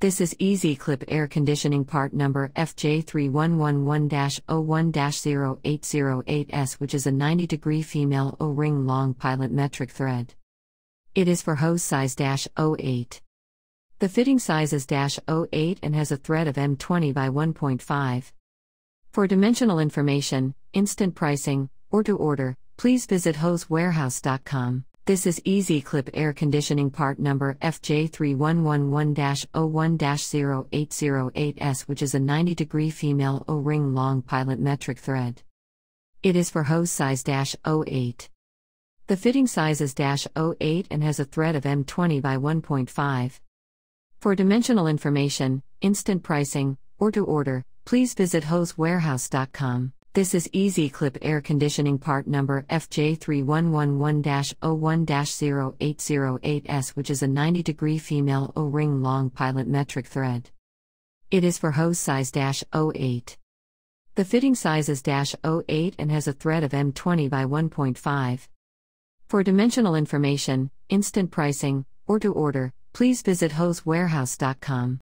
This is Easy Clip air conditioning part number FJ3111-01-0808S which is a 90 degree female O-ring long pilot metric thread. It is for hose size 08. The fitting size is 08 and has a thread of M20 by 1.5. For dimensional information, instant pricing, or to order, please visit hosewarehouse.com. This is Easy Clip Air Conditioning part number FJ3111-01-0808S which is a 90 degree female O-ring long pilot metric thread. It is for hose size 08. The fitting size is 08 and has a thread of M20 by 1.5. For dimensional information, instant pricing, or to order, please visit hosewarehouse.com. This is Easy Clip air conditioning part number FJ3111-01-0808S which is a 90 degree female O-ring long pilot metric thread. It is for hose size 08. The fitting size is 08 and has a thread of M20 by 1.5. For dimensional information, instant pricing, or to order, please visit hosewarehouse.com.